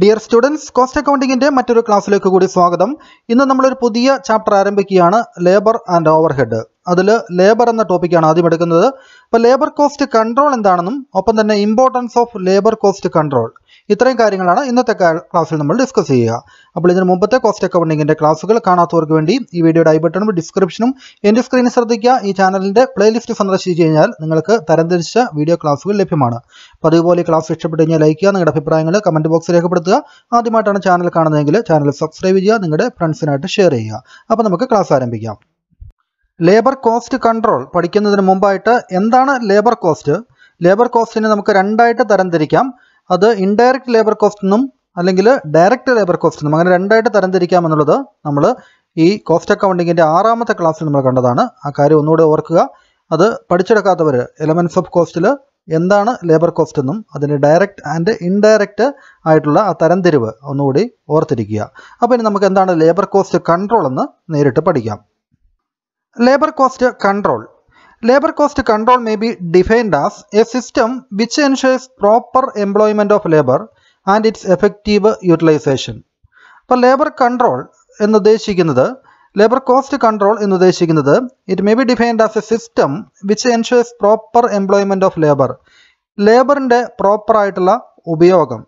dear students cost അക്കൗണ്ടിങ്ങിന്റെ മറ്റൊരു ക്ലാസ്സിലേക്ക് കൂടി സ്വാഗതം ഇന്ന് നമ്മളൊരു പുതിയ ചാപ്റ്റർ ആരംഭിക്കുകയാണ് ലേബർ ആൻഡ് ഓവർഹെഡ് അതിൽ ലേബർ എന്ന ടോപ്പിക്കാണ് ആദ്യം എടുക്കുന്നത് അപ്പോൾ ലേബർ കോസ്റ്റ് കൺട്രോൾ എന്താണെന്നും ഒപ്പം തന്നെ importance of labour cost control ഇത്രയും കാര്യങ്ങളാണ് ഇന്നത്തെ ക്ലാസ്സിൽ നമ്മൾ ഡിസ്കസ് ചെയ്യുക അപ്പോൾ ഇതിന് മുമ്പത്തെ കോസ്റ്റ് അക്കൗണ്ടിങ്ങിൻ്റെ ക്ലാസ്സുകൾ കാണാത്തവർക്ക് വേണ്ടി ഈ വീഡിയോയുടെ ഐ ബട്ടണും ഡിസ്ക്രിപ്ഷനും എൻ്റെ സ്ക്രീനിൽ ശ്രദ്ധിക്കുക ഈ ചാനലിൻ്റെ പ്ലേലിസ്റ്റ് സന്ദർശിച്ചു കഴിഞ്ഞാൽ നിങ്ങൾക്ക് തരംതിരിച്ച വീഡിയോ ക്ലാസ്സുകൾ ലഭ്യമാണ് അപ്പോൾ അതുപോലെ ക്ലാസ് ഇഷ്ടപ്പെട്ട് കഴിഞ്ഞാൽ ലൈക്ക് ചെയ്യുക നിങ്ങളുടെ അഭിപ്രായങ്ങൾ കമൻറ്റ് ബോക്സിൽ രേഖപ്പെടുത്തുക ആദ്യമായിട്ടാണ് ചാനൽ കാണുന്നതെങ്കിൽ ചാനൽ സബ്സ്ക്രൈബ് ചെയ്യുക നിങ്ങളുടെ ഫ്രണ്ട്സിനായിട്ട് ഷെയർ ചെയ്യുക അപ്പോൾ നമുക്ക് ക്ലാസ് ആരംഭിക്കാം ലേബർ കോസ്റ്റ് കൺട്രോൾ പഠിക്കുന്നതിന് മുമ്പായിട്ട് എന്താണ് ലേബർ കോസ്റ്റ് ലേബർ കോസ്റ്റിനെ നമുക്ക് രണ്ടായിട്ട് തരംതിരിക്കാം അത് ഇൻഡയറക്റ്റ് ലേബർ കോസ്റ്റ് എന്നും അല്ലെങ്കിൽ ഡയറക്റ്റ് ലേബർ കോസ്റ്റ് എന്നും അങ്ങനെ രണ്ടായിട്ട് തരംതിരിക്കാം എന്നുള്ളത് നമ്മൾ ഈ കോസ്റ്റ് അക്കൗണ്ടിങ്ങിൻ്റെ ആറാമത്തെ ക്ലാസ്സിൽ നമ്മൾ കണ്ടതാണ് ആ കാര്യം ഒന്നുകൂടെ ഓർക്കുക അത് പഠിച്ചെടുക്കാത്തവർ എലമെന്റ്സ് ഓഫ് കോസ്റ്റിൽ എന്താണ് ലേബർ കോസ്റ്റ് എന്നും അതിൻ്റെ ഡയറക്റ്റ് ആൻഡ് ഇൻഡയറക്റ്റ് ആയിട്ടുള്ള ആ തരംതിരിവ് ഒന്നുകൂടി ഓർത്തിരിക്കുക അപ്പോൾ ഇനി നമുക്ക് എന്താണ് ലേബർ കോസ്റ്റ് കൺട്രോൾ എന്ന് നേരിട്ട് പഠിക്കാം labour cost control labour cost control may be defined as a system which ensures proper employment of labour and its effective utilisation അപ്പോൾ ലേബർ കൺട്രോൾ എന്നുദ്ദേശിക്കുന്നത് ലേബർ കോസ്റ്റ് കൺട്രോൾ എന്നുദ്ദേശിക്കുന്നത് it may be defined as a system which ensures proper employment of labour ലേബറിൻ്റെ പ്രോപ്പറായിട്ടുള്ള ഉപയോഗം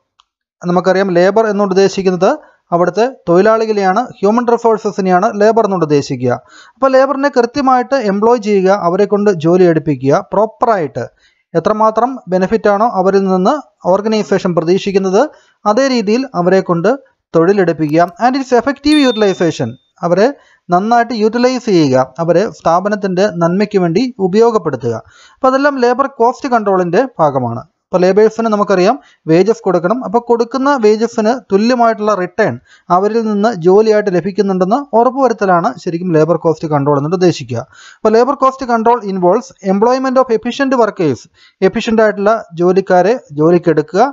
നമുക്കറിയാം labour എന്നുദ്ദേശിക്കുന്നത് അവിടുത്തെ തൊഴിലാളികളെയാണ് human റിസോഴ്സസിനെയാണ് labour എന്നുകൊണ്ട് ഉദ്ദേശിക്കുക അപ്പോൾ ലേബറിനെ കൃത്യമായിട്ട് എംപ്ലോയ് ചെയ്യുക അവരെ കൊണ്ട് ജോലി എടുപ്പിക്കുക പ്രോപ്പറായിട്ട് എത്രമാത്രം ബെനിഫിറ്റാണോ അവരിൽ നിന്ന് ഓർഗനൈസേഷൻ പ്രതീക്ഷിക്കുന്നത് അതേ രീതിയിൽ അവരെ കൊണ്ട് തൊഴിലെടുപ്പിക്കുക ആൻഡ് ഇറ്റ്സ് എഫക്റ്റീവ് യൂട്ടിലൈസേഷൻ അവരെ നന്നായിട്ട് യൂട്ടിലൈസ് ചെയ്യുക അവരെ സ്ഥാപനത്തിൻ്റെ നന്മയ്ക്ക് വേണ്ടി ഉപയോഗപ്പെടുത്തുക അപ്പോൾ അതെല്ലാം ലേബർ കോസ്റ്റ് കൺട്രോളിൻ്റെ ഭാഗമാണ് അപ്പോൾ ലേബേഴ്സിന് നമുക്കറിയാം വേജസ് കൊടുക്കണം അപ്പോൾ കൊടുക്കുന്ന വേജസിന് തുല്യമായിട്ടുള്ള റിട്ടേൺ അവരിൽ നിന്ന് ജോലിയായിട്ട് ലഭിക്കുന്നുണ്ടെന്ന് ഉറപ്പുവരുത്തലാണ് ശരിക്കും ലേബർ കോസ്റ്റ് കൺട്രോൾ എന്ന് ഉദ്ദേശിക്കുക അപ്പോൾ labour cost control involves employment of efficient workers efficient ആയിട്ടുള്ള ജോലിക്കാരെ ജോലിക്കെടുക്കുക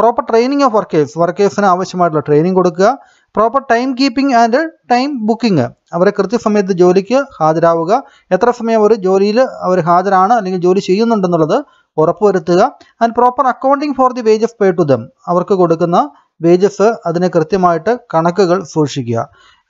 പ്രോപ്പർ ട്രെയിനിങ് ഓഫ് വർക്കേഴ്സ് വർക്കേഴ്സിന് ആവശ്യമായിട്ടുള്ള ട്രെയിനിങ് കൊടുക്കുക proper time keeping and time booking അവരെ കൃത്യസമയത്ത് ജോലിക്ക് ഹാജരാവുക എത്ര സമയം അവർ ജോലിയിൽ അവർ ഹാജരാണ് അല്ലെങ്കിൽ ജോലി ചെയ്യുന്നുണ്ടെന്നുള്ളത് ഉറപ്പുവരുത്തുക and proper accounting for the wages pay to them അവർക്ക് കൊടുക്കുന്ന വേജസ് അതിന് കൃത്യമായിട്ട് കണക്കുകൾ സൂക്ഷിക്കുക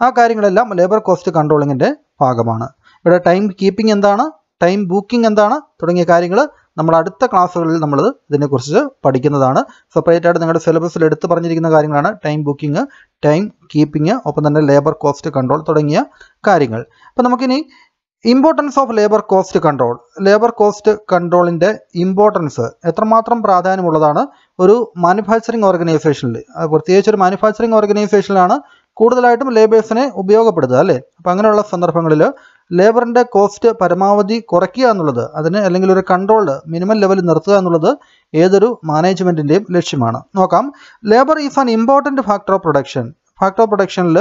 ആ കാര്യങ്ങളെല്ലാം ലേബർ കോസ്റ്റ് കൺട്രോളിങ്ങിൻ്റെ ഭാഗമാണ് ഇവിടെ ടൈം കീപ്പിംഗ് എന്താണ് ടൈം ബുക്കിംഗ് എന്താണ് തുടങ്ങിയ കാര്യങ്ങൾ നമ്മൾ അടുത്ത ക്ലാസ്സുകളിൽ നമ്മൾ ഇതിനെക്കുറിച്ച് പഠിക്കുന്നതാണ് സെപ്പറേറ്റ് ആയിട്ട് നിങ്ങളുടെ സിലബസിൽ എടുത്തു പറഞ്ഞിരിക്കുന്ന കാര്യങ്ങളാണ് ടൈം ബുക്കിംഗ് ടൈം കീപ്പിംഗ് ഒപ്പം തന്നെ ലേബർ കോസ്റ്റ് കൺട്രോൾ തുടങ്ങിയ കാര്യങ്ങൾ അപ്പം നമുക്കിനി importance of labour cost control labour cost കൺട്രോളിൻ്റെ ഇമ്പോർട്ടൻസ് എത്രമാത്രം പ്രാധാന്യമുള്ളതാണ് ഒരു മാനുഫാക്ചറിങ് ഓർഗനൈസേഷനിൽ പ്രത്യേകിച്ച് ഒരു മാനുഫാക്ചറിങ് ഓർഗനൈസേഷനിലാണ് കൂടുതലായിട്ടും ലേബേഴ്സിനെ ഉപയോഗപ്പെടുത്തുക അല്ലേ അപ്പം അങ്ങനെയുള്ള സന്ദർഭങ്ങളിൽ ലേബറിൻ്റെ കോസ്റ്റ് പരമാവധി കുറയ്ക്കുക എന്നുള്ളത് അതിന് അല്ലെങ്കിൽ ഒരു കൺട്രോൾഡ് മിനിമം ലെവലിൽ നിർത്തുക എന്നുള്ളത് ഏതൊരു മാനേജ്മെൻറ്റിൻ്റെയും ലക്ഷ്യമാണ് നോക്കാം labour is an important factor of production factor of പ്രൊഡക്ഷനിൽ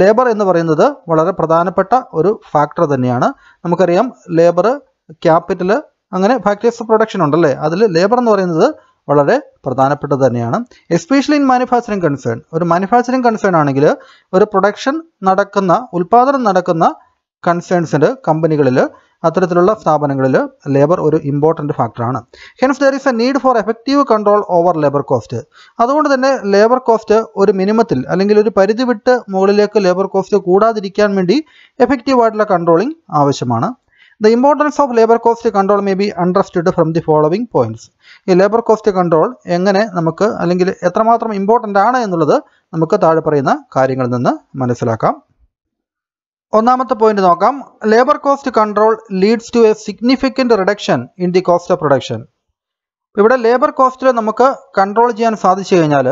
ലേബർ എന്ന് പറയുന്നത് വളരെ പ്രധാനപ്പെട്ട ഒരു ഫാക്ടർ തന്നെയാണ് നമുക്കറിയാം ലേബർ ക്യാപിറ്റൽ അങ്ങനെ ഓഫ് പ്രൊഡക്ഷൻ ഉണ്ടല്ലേ അതിൽ ലേബർ എന്ന് പറയുന്നത് വളരെ പ്രധാനപ്പെട്ടത് തന്നെയാണ് എസ്പെഷ്യലി ഇൻ മാനുഫാക്ചറിങ് കൺസേൺ ഒരു മാനുഫാക്ചറിങ് കൺസേൺ ആണെങ്കിൽ ഒരു പ്രൊഡക്ഷൻ നടക്കുന്ന ഉൽപാദനം നടക്കുന്ന കൺസേൺസിൻ്റെ കമ്പനികളിൽ അത്തരത്തിലുള്ള സ്ഥാപനങ്ങളിൽ ലേബർ ഒരു ഇമ്പോർട്ടൻറ്റ് ഫാക്ടറാണ് hence there is a need for effective control over labour cost അതുകൊണ്ട് തന്നെ ലേബർ കോസ്റ്റ് ഒരു മിനിമത്തിൽ അല്ലെങ്കിൽ ഒരു പരിധി വിട്ട് മുകളിലേക്ക് ലേബർ കോസ്റ്റ് കൂടാതിരിക്കാൻ വേണ്ടി എഫക്റ്റീവായിട്ടുള്ള കൺട്രോളിംഗ് ആവശ്യമാണ് the importance of labour cost control may be understood from the following points ഈ ലേബർ കോസ്റ്റ് കൺട്രോൾ എങ്ങനെ നമുക്ക് അല്ലെങ്കിൽ എത്രമാത്രം ഇമ്പോർട്ടൻ്റ് ആണ് എന്നുള്ളത് നമുക്ക് താഴെ പറയുന്ന കാര്യങ്ങളിൽ നിന്ന് മനസ്സിലാക്കാം ഒന്നാമത്തെ പോയിന്റ് നോക്കാം labour cost control leads to a significant reduction in the cost of production ഇവിടെ ലേബർ കോസ്റ്റിൽ നമുക്ക് കൺട്രോൾ ചെയ്യാൻ സാധിച്ചു കഴിഞ്ഞാൽ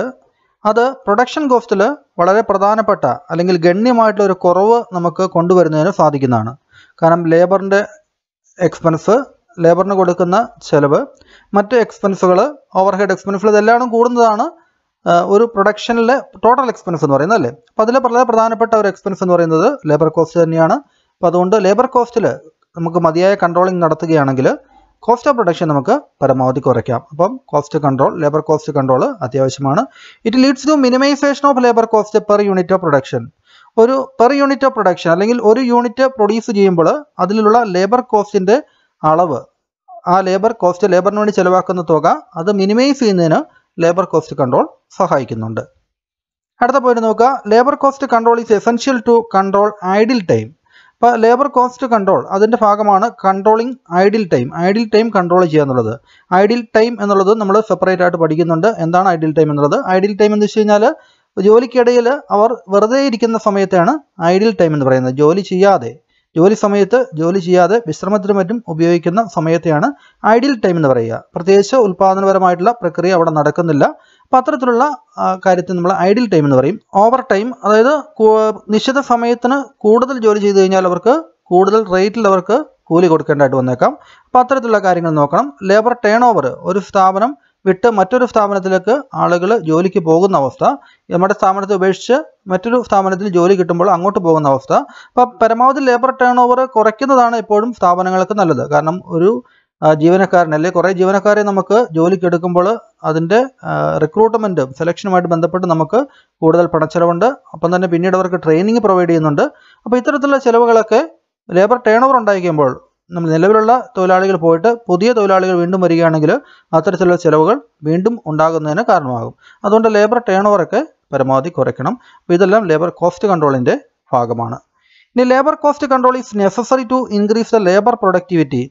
അത് പ്രൊഡക്ഷൻ കോസ്റ്റിൽ വളരെ പ്രധാനപ്പെട്ട അല്ലെങ്കിൽ ഗണ്യമായിട്ടുള്ള ഒരു കുറവ് നമുക്ക് കൊണ്ടുവരുന്നതിന് സാധിക്കുന്നതാണ് കാരണം ലേബറിൻ്റെ എക്സ്പെൻസ് ലേബറിന് കൊടുക്കുന്ന ചിലവ് മറ്റ് എക്സ്പെൻസുകൾ ഓവർഹെഡ് എക്സ്പെൻസുകൾ ഇതെല്ലാം കൂടുന്നതാണ് ഒരു പ്രൊഡക്ഷനിലെ ടോട്ടൽ എക്സ്പെൻസ് എന്ന് പറയുന്നത് അല്ലേ അപ്പോൾ അതിലെ വളരെ പ്രധാനപ്പെട്ട ഒരു എക്സ്പെൻസ് എന്ന് പറയുന്നത് ലേബർ കോസ്റ്റ് തന്നെയാണ് അപ്പോൾ അതുകൊണ്ട് ലേബർ കോസ്റ്റിൽ നമുക്ക് മതിയായ കൺട്രോളിങ് നടത്തുകയാണെങ്കിൽ കോസ്റ്റ് ഓഫ് പ്രൊഡക്ഷൻ നമുക്ക് പരമാവധി കുറയ്ക്കാം അപ്പം cost control labour cost control അത്യാവശ്യമാണ് it leads to minimisation of labour cost per unit of production ഒരു പെർ യൂണിറ്റ് ഓഫ് പ്രൊഡക്ഷൻ അല്ലെങ്കിൽ ഒരു യൂണിറ്റ് പ്രൊഡ്യൂസ് ചെയ്യുമ്പോൾ അതിലുള്ള ലേബർ കോസ്റ്റിൻ്റെ അളവ് ആ ലേബർ കോസ്റ്റ് ലേബറിന് വേണ്ടി ചെലവാക്കുന്ന തുക അത് മിനിമൈസ് ചെയ്യുന്നതിന് ലേബർ കോസ്റ്റ് കൺട്രോൾ സഹായിക്കുന്നുണ്ട് അടുത്ത പോയിന്റ് നോക്കുക labour cost control is essential to control idle time അപ്പോൾ ലേബർ കോസ്റ്റ് കൺട്രോൾ അതിൻ്റെ ഭാഗമാണ് controlling idle time idle time control ചെയ്യുക എന്നുള്ളത് ഐഡിൽ ടൈം എന്നുള്ളത് നമ്മൾ സെപ്പറേറ്റ് ആയിട്ട് പഠിക്കുന്നുണ്ട് എന്താണ് ഐഡിൽ ടൈം എന്നുള്ളത് ഐഡിൽ ടൈം എന്ന് വെച്ച് കഴിഞ്ഞാൽ ജോലിക്കിടയിൽ അവർ വെറുതെ ഇരിക്കുന്ന സമയത്താണ് ഐഡിൽ ടൈം എന്ന് പറയുന്നത് ജോലി ചെയ്യാതെ ജോലി സമയത്ത് ജോലി ചെയ്യാതെ വിശ്രമത്തിനും മറ്റും ഉപയോഗിക്കുന്ന സമയത്തെയാണ് ഐഡിയൽ ടൈം എന്ന് പറയുക പ്രത്യേകിച്ച് ഉൽപാദനപരമായിട്ടുള്ള പ്രക്രിയ അവിടെ നടക്കുന്നില്ല അപ്പം അത്തരത്തിലുള്ള കാര്യത്തിൽ നമ്മൾ ഐഡിയൽ ടൈം എന്ന് പറയും ഓവർ ടൈം അതായത് നിശ്ചിത സമയത്തിന് കൂടുതൽ ജോലി ചെയ്തു കഴിഞ്ഞാൽ അവർക്ക് കൂടുതൽ റേറ്റിൽ അവർക്ക് കൂലി കൊടുക്കേണ്ടതായിട്ട് വന്നേക്കാം പത്രത്തിലുള്ള അത്തരത്തിലുള്ള കാര്യങ്ങൾ നോക്കണം ലേബർ ടേൺ ഓവർ ഒരു സ്ഥാപനം വിട്ട് മറ്റൊരു സ്ഥാപനത്തിലേക്ക് ആളുകൾ ജോലിക്ക് പോകുന്ന അവസ്ഥ നമ്മുടെ സ്ഥാപനത്തെ ഉപേക്ഷിച്ച് മറ്റൊരു സ്ഥാപനത്തിൽ ജോലി കിട്ടുമ്പോൾ അങ്ങോട്ട് പോകുന്ന അവസ്ഥ അപ്പോൾ പരമാവധി ലേബർ ടേൺ ഓവർ കുറയ്ക്കുന്നതാണ് എപ്പോഴും സ്ഥാപനങ്ങൾക്ക് നല്ലത് കാരണം ഒരു ജീവനക്കാരനല്ലേ കുറേ ജീവനക്കാരെ നമുക്ക് ജോലിക്ക് എടുക്കുമ്പോൾ അതിൻ്റെ റിക്രൂട്ട്മെൻറ്റ് സെലക്ഷനുമായിട്ട് ബന്ധപ്പെട്ട് നമുക്ക് കൂടുതൽ പണച്ചെലവുണ്ട് അപ്പം തന്നെ പിന്നീട് അവർക്ക് ട്രെയിനിങ് പ്രൊവൈഡ് ചെയ്യുന്നുണ്ട് അപ്പോൾ ഇത്തരത്തിലുള്ള ചിലവുകളൊക്കെ ലേബർ ടേൺ ഓവർ ഉണ്ടായിക്കുമ്പോൾ നമ്മൾ നിലവിലുള്ള തൊഴിലാളികൾ പോയിട്ട് പുതിയ തൊഴിലാളികൾ വീണ്ടും വരികയാണെങ്കിൽ അത്തരത്തിലുള്ള ചിലവുകൾ വീണ്ടും ഉണ്ടാകുന്നതിന് കാരണമാകും അതുകൊണ്ട് ലേബർ ടേൺ ഓവറൊക്കെ പരമാവധി കുറയ്ക്കണം അപ്പോൾ ഇതെല്ലാം ലേബർ കോസ്റ്റ് കൺട്രോളിൻ്റെ ഭാഗമാണ് ഇനി labour cost control is necessary to increase the labour productivity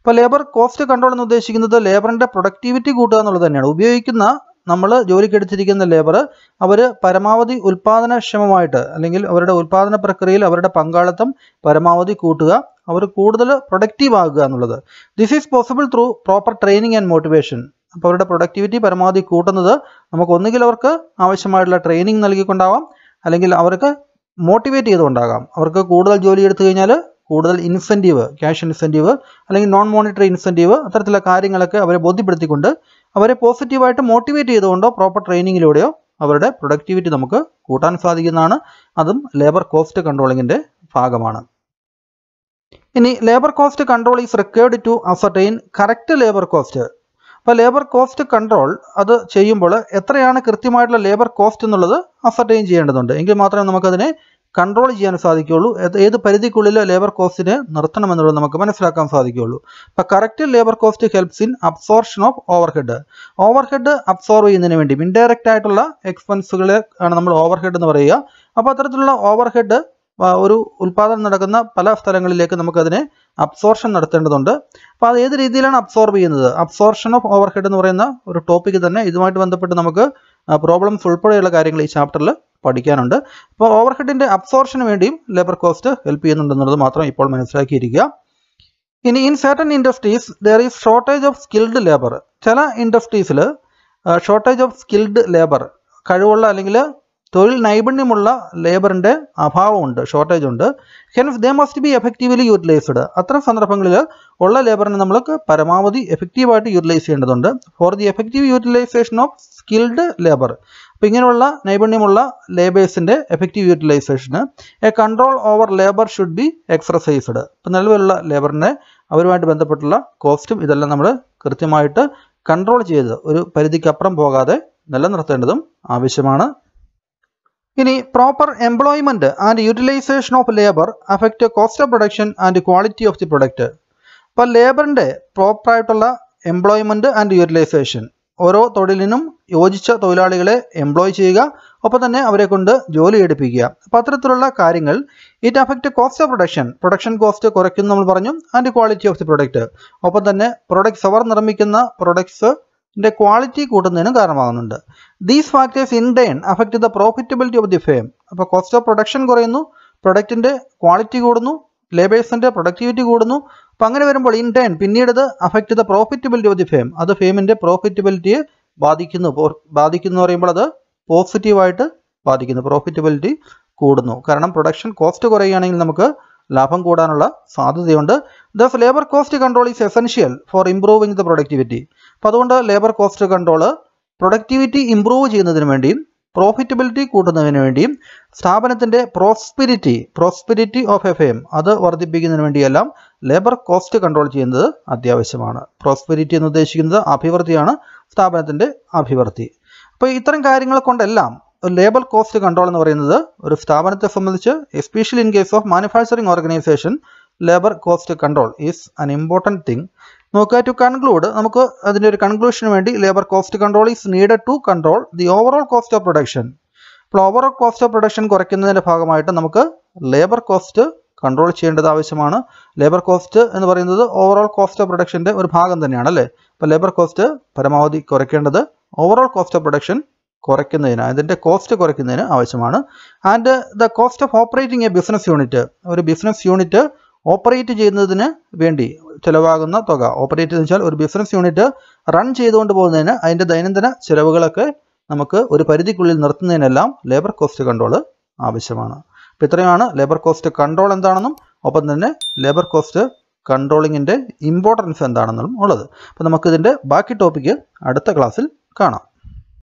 അപ്പോൾ ലേബർ കോസ്റ്റ് കൺട്രോൾ എന്ന് ഉദ്ദേശിക്കുന്നത് ലേബറിൻ്റെ പ്രൊഡക്ടിവിറ്റി കൂട്ടുക എന്നുള്ളത് തന്നെയാണ് ഉപയോഗിക്കുന്ന നമ്മൾ ജോലിക്കെടുത്തിരിക്കുന്ന ലേബർ അവർ പരമാവധി ഉൽപ്പാദനക്ഷമമായിട്ട് അല്ലെങ്കിൽ അവരുടെ ഉൽപ്പാദന പ്രക്രിയയിൽ അവരുടെ പങ്കാളിത്തം പരമാവധി കൂട്ടുക അവർ കൂടുതൽ പ്രൊഡക്റ്റീവ് ആകുക എന്നുള്ളത് this is possible through proper training and motivation അപ്പോൾ അവരുടെ പ്രൊഡക്ടിവിറ്റി പരമാവധി കൂട്ടുന്നത് നമുക്ക് ഒന്നുകിൽ അവർക്ക് ആവശ്യമായിട്ടുള്ള ട്രെയിനിങ് നൽകിക്കൊണ്ടാവാം അല്ലെങ്കിൽ അവർക്ക് മോട്ടിവേറ്റ് ചെയ്തുകൊണ്ടാകാം അവർക്ക് കൂടുതൽ ജോലി എടുത്തു കഴിഞ്ഞാൽ കൂടുതൽ ഇൻസെൻറ്റീവ് ക്യാഷ് ഇൻസെൻറ്റീവ് അല്ലെങ്കിൽ നോൺ മോണിറ്ററി ഇൻസെൻറ്റീവ് അത്തരത്തിലുള്ള കാര്യങ്ങളൊക്കെ അവരെ ബോധ്യപ്പെടുത്തിക്കൊണ്ട് അവരെ പോസിറ്റീവായിട്ട് മോട്ടിവേറ്റ് ചെയ്തുകൊണ്ടോ പ്രോപ്പർ ട്രെയിനിങ്ങിലൂടെയോ അവരുടെ പ്രൊഡക്ടിവിറ്റി നമുക്ക് കൂട്ടാൻ സാധിക്കുന്നതാണ് അതും ലേബർ കോസ്റ്റ് കൺട്രോളിങ്ങിൻ്റെ ഭാഗമാണ് ഇനി labour cost control is required to ascertain correct labour cost അപ്പോൾ ലേബർ കോസ്റ്റ് കൺട്രോൾ അത് ചെയ്യുമ്പോൾ എത്രയാണ് കൃത്യമായിട്ടുള്ള ലേബർ കോസ്റ്റ് എന്നുള്ളത് അസർട്ടൈൻ ചെയ്യേണ്ടതുണ്ട് എങ്കിൽ മാത്രമേ നമുക്കതിനെ കൺട്രോൾ ചെയ്യാൻ സാധിക്കുകയുള്ളൂ ഏത് പരിധിക്കുള്ളിൽ ലേബർ കോസ്റ്റിനെ നിർത്തണമെന്നുള്ളത് നമുക്ക് മനസ്സിലാക്കാൻ സാധിക്കുകയുള്ളൂ അപ്പോൾ correct labour cost helps in absorption of overhead overhead absorb ചെയ്യുന്നതിന് വേണ്ടി ഇൻഡയറക്റ്റ് ആയിട്ടുള്ള എക്സ്പെൻസുകളെ ആണ് നമ്മൾ ഓവർഹെഡ് എന്ന് പറയുക അപ്പോൾ അത്തരത്തിലുള്ള ഓവർഹെഡ് ഒരു ഉൽപാദനം നടക്കുന്ന പല സ്ഥലങ്ങളിലേക്ക് നമുക്കതിനെ അബ്സോർഷൻ നടത്തേണ്ടതുണ്ട് അപ്പോൾ അത് ഏത് രീതിയിലാണ് അബ്സോർബ് ചെയ്യുന്നത് അബ്സോർഷൻ ഓഫ് ഓവർഹെഡ് എന്ന് പറയുന്ന ഒരു ടോപ്പിക്ക് തന്നെ ഇതുമായിട്ട് ബന്ധപ്പെട്ട് നമുക്ക് പ്രോബ്ലംസ് ഉൾപ്പെടെയുള്ള കാര്യങ്ങൾ ഈ ചാപ്റ്ററിൽ പഠിക്കാനുണ്ട് അപ്പോൾ ഓവർഹെഡിൻ്റെ അബ്സോർഷന് വേണ്ടിയും ലേബർ കോസ്റ്റ് ഹെൽപ്പ് ചെയ്യുന്നുണ്ടെന്നുള്ളത് മാത്രം ഇപ്പോൾ മനസ്സിലാക്കിയിരിക്കുക ഇനി in certain industries there is shortage of skilled labour ചില ഇൻഡസ്ട്രീസിൽ ഷോർട്ടേജ് ഓഫ് സ്കിൽഡ് ലേബർ കഴിവുള്ള അല്ലെങ്കിൽ തൊഴിൽ നൈപുണ്യമുള്ള ലേബറിൻ്റെ അഭാവമുണ്ട് ഷോർട്ടേജ് ഉണ്ട് hence they must be effectively utilised അത്തരം സന്ദർഭങ്ങളിൽ ഉള്ള ലേബറിനെ നമ്മൾക്ക് പരമാവധി എഫക്റ്റീവായിട്ട് യൂട്ടിലൈസ് ചെയ്യേണ്ടതുണ്ട് for the effective utilisation of skilled labour അപ്പോൾ ഇങ്ങനെയുള്ള നൈപുണ്യമുള്ള ലേബേഴ്സിൻ്റെ എഫക്റ്റീവ് യൂട്ടിലൈസേഷന് a control over labour should be exercised ഇപ്പോൾ നിലവിലുള്ള ലേബറിനെ അവരുമായിട്ട് ബന്ധപ്പെട്ടുള്ള കോസ്റ്റും ഇതെല്ലാം നമ്മൾ കൃത്യമായിട്ട് കൺട്രോൾ ചെയ്ത് ഒരു പരിധിക്കപ്പുറം പോകാതെ നിലനിർത്തേണ്ടതും ആവശ്യമാണ് ഇനി proper employment and utilisation of labour affect cost of production and quality of the product അപ്പോൾ ലേബറിൻ്റെ പ്രോപ്പറായിട്ടുള്ള എംപ്ലോയ്മെന്റ് ആൻഡ് യൂട്ടിലൈസേഷൻ ഓരോ തൊഴിലിനും യോജിച്ച തൊഴിലാളികളെ എംപ്ലോയ് ചെയ്യുക ഒപ്പം തന്നെ അവരെ കൊണ്ട് ജോലി എടുപ്പിക്കുക അപ്പോൾ അത്തരത്തിലുള്ള കാര്യങ്ങൾ it affect cost of production production cost കുറയ്ക്കും നമ്മൾ പറഞ്ഞു and quality of the product ഒപ്പം തന്നെ പ്രൊഡക്ട്സ് അവർ നിർമ്മിക്കുന്ന പ്രൊഡക്ട്സ് ഇതിൻ്റെ ക്വാളിറ്റി കൂട്ടുന്നതിനും കാരണമാകുന്നുണ്ട് these factors in turn affect the profitability of the firm അപ്പോൾ കോസ്റ്റ് ഓഫ് പ്രൊഡക്ഷൻ കുറയുന്നു പ്രൊഡക്റ്റിൻ്റെ ക്വാളിറ്റി കൂടുന്നു ലേബേഴ്സിൻ്റെ പ്രൊഡക്ടിവിറ്റി കൂടുന്നു അപ്പം അങ്ങനെ വരുമ്പോൾ ഇൻ ടേൺ പിന്നീട് ഇത് affect the profitability of the firm അത് ഫേമിൻ്റെ പ്രോഫിറ്റബിലിറ്റിയെ ബാധിക്കുന്നു ബാധിക്കുന്നു എന്ന് പറയുമ്പോൾ അത് പോസിറ്റീവായിട്ട് ബാധിക്കുന്നു പ്രോഫിറ്റബിലിറ്റി കൂടുന്നു കാരണം പ്രൊഡക്ഷൻ കോസ്റ്റ് കുറയുകയാണെങ്കിൽ നമുക്ക് ലാഭം കൂടാനുള്ള സാധ്യതയുണ്ട് thus labour cost control is essential for improving the productivity അപ്പോൾ അതുകൊണ്ട് labour cost control productivity improve ചെയ്യുന്നതിന് വേണ്ടിയും പ്രോഫിറ്റബിലിറ്റി കൂട്ടുന്നതിന് വേണ്ടിയും സ്ഥാപനത്തിൻ്റെ prosperity prosperity of F M അത് വർദ്ധിപ്പിക്കുന്നതിന് വേണ്ടിയെല്ലാം ലേബർ കോസ്റ്റ് കൺട്രോൾ ചെയ്യുന്നത് അത്യാവശ്യമാണ് പ്രോസ്പിരിറ്റി എന്ന് ഉദ്ദേശിക്കുന്നത് അഭിവൃദ്ധിയാണ് സ്ഥാപനത്തിൻ്റെ അഭിവൃദ്ധി അപ്പോൾ ഇത്തരം കാര്യങ്ങൾ കൊണ്ടെല്ലാം ലേബർ കോസ്റ്റ് കൺട്രോൾ എന്ന് പറയുന്നത് ഒരു സ്ഥാപനത്തെ സംബന്ധിച്ച് especially in case of manufacturing organisation labour cost control is an important thing നോക്കുക ടു കൺക്ലൂഡ് നമുക്ക് അതിൻ്റെ ഒരു കൺക്ലൂഷന് വേണ്ടി labour cost control is needed to control the overall cost of production അപ്പോൾ ഓവറോൾ കോസ്റ്റ് ഓഫ് പ്രൊഡക്ഷൻ കുറയ്ക്കുന്നതിൻ്റെ ഭാഗമായിട്ട് നമുക്ക് ലേബർ കോസ്റ്റ് കൺട്രോൾ ചെയ്യേണ്ടത് ആവശ്യമാണ് ലേബർ കോസ്റ്റ് എന്ന് പറയുന്നത് ഓവറോൾ കോസ്റ്റ് ഓഫ് പ്രൊഡക്ഷൻ്റെ ഒരു ഭാഗം തന്നെയാണ് അല്ലേ അപ്പോൾ ലേബർ കോസ്റ്റ് പരമാവധി കുറയ്ക്കേണ്ടത് ഓവറോൾ കോസ്റ്റ് ഓഫ് പ്രൊഡക്ഷൻ കുറയ്ക്കുന്നതിന് അതിൻ്റെ കോസ്റ്റ് കുറയ്ക്കുന്നതിന് ആവശ്യമാണ് and the cost of operating a business unit ഒരു ബിസിനസ് യൂണിറ്റ് ഓപ്പറേറ്റ് ചെയ്യുന്നതിന് വേണ്ടി ചിലവാകുന്ന തുക ഓപ്പറേറ്റ് എന്ന് വെച്ചാൽ ഒരു ബിസിനസ് യൂണിറ്റ് റൺ ചെയ്തുകൊണ്ട് പോകുന്നതിന് അതിൻ്റെ ദൈനംദിന ചിലവുകളൊക്കെ നമുക്ക് ഒരു പരിധിക്കുള്ളിൽ നിർത്തുന്നതിനെല്ലാം ലേബർ കോസ്റ്റ് കൺട്രോൾ ആവശ്യമാണ് അപ്പോൾ ഇത്രയുമാണ് ലേബർ കോസ്റ്റ് കൺട്രോൾ എന്താണെന്നും ഒപ്പം തന്നെ ലേബർ കോസ്റ്റ് കൺട്രോളിങ്ങിൻ്റെ ഇമ്പോർട്ടൻസ് എന്താണെന്നും ഉള്ളത് അപ്പോൾ നമുക്കിതിൻ്റെ ബാക്കി ടോപ്പിക്ക് അടുത്ത ക്ലാസ്സിൽ കാണാം